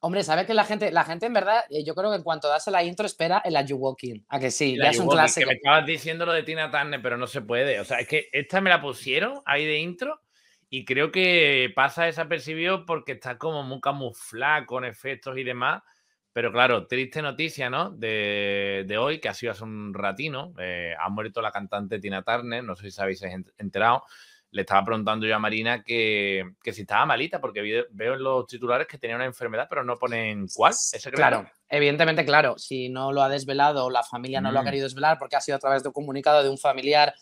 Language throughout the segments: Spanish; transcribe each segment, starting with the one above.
Hombre, sabes que la gente, la gente en verdad, eh, yo creo que en cuanto das la intro espera el You Walking. A que sí, ya es un clásico. Que me estabas diciendo lo de Tina Turner, pero no se puede. O sea, es que esta me la pusieron ahí de intro y creo que pasa desapercibido porque está como muy camuflada con efectos y demás. Pero claro, triste noticia, ¿no? De, hoy, que ha sido hace un ratino. Eh, ha muerto la cantante Tina Turner, no sé si sabéis, enterado le estaba preguntando yo a Marina que, que si estaba malita, porque veo en los titulares que tenía una enfermedad, pero no ponen cuál. claro, evidentemente, claro, si no lo ha desvelado, la familia no lo ha mm. querido desvelar porque ha sido a través de un comunicado de un familiar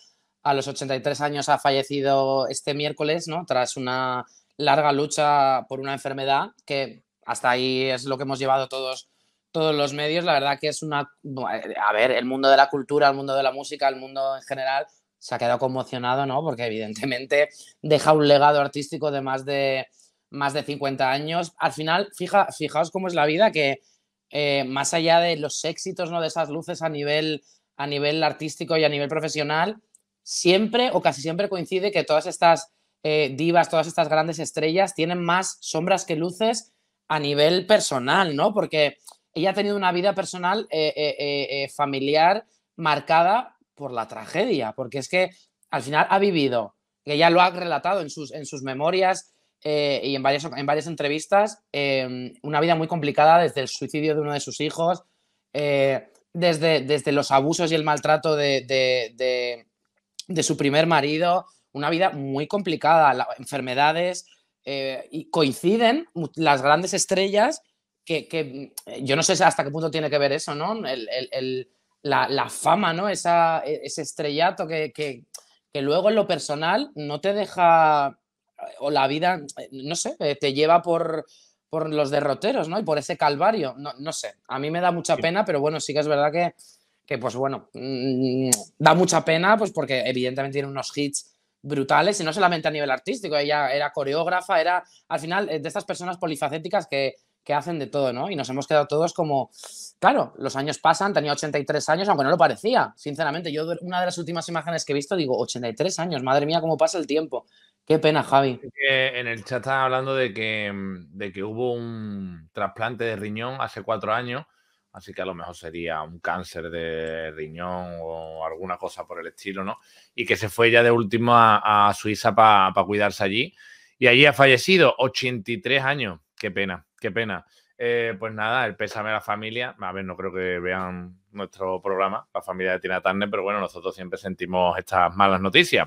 a los 83 años ha fallecido este miércoles, ¿no? Tras una larga lucha por una enfermedad que hasta ahí es lo que hemos llevado todos todos los medios, la verdad que es una eh, a ver, el mundo de la cultura, el mundo de la música, el mundo en general se ha quedado conmocionado, ¿no? Porque evidentemente deja un legado artístico de más de, más de 50 años. Al final, fija, fijaos cómo es la vida, que eh, más allá de los éxitos, ¿no? De esas luces a nivel, a nivel artístico y a nivel profesional, siempre o casi siempre coincide que todas estas eh, divas, todas estas grandes estrellas tienen más sombras que luces a nivel personal, ¿no? Porque ella ha tenido una vida personal eh, familiar marcada por la tragedia, porque es que al final ha vivido, que ya lo ha relatado en sus, en sus memorias eh, y en varias, en varias entrevistas, em, una vida muy complicada desde el suicidio de uno de sus hijos, eh, desde, desde los abusos y el maltrato de, de, de, su primer marido, una vida muy complicada, enfermedades, eh, y coinciden las grandes estrellas que, yo no sé hasta qué punto tiene que ver eso, ¿no? la, fama, ¿no? Esa, e, ese estrellato que, luego en lo personal no te deja, o la vida, eh, no sé, eh, te lleva por, por los derroteros, ¿no? Y por ese calvario, no, no sé, a mí me da mucha pena, pero bueno, sí que es verdad que, que pues bueno, mm, da mucha pena, pues porque evidentemente tiene unos hits brutales y no solamente a nivel artístico, ella era coreógrafa, era al final eh, de estas personas polifacéticas que, que hacen de todo, ¿no? Y nos hemos quedado todos como, claro, los años pasan, tenía 83 años, aunque no lo parecía, sinceramente. Yo una de las últimas imágenes que he visto digo, 83 años, madre mía, cómo pasa el tiempo. Qué pena, Javi. En el chat estaba hablando de que, mm, de que hubo un trasplante de riñón hace cuatro años, así que a lo mejor sería un cáncer de riñón o alguna cosa por el estilo, ¿no? Y que se fue ya de último a, Suiza para cuidarse allí. Y allí ha fallecido, 83 años. Qué pena. Qué pena. Eh, pues nada, el pésame a la familia. A ver, no creo que vean nuestro programa, la familia de Tina Turner, pero bueno, nosotros siempre sentimos estas malas noticias.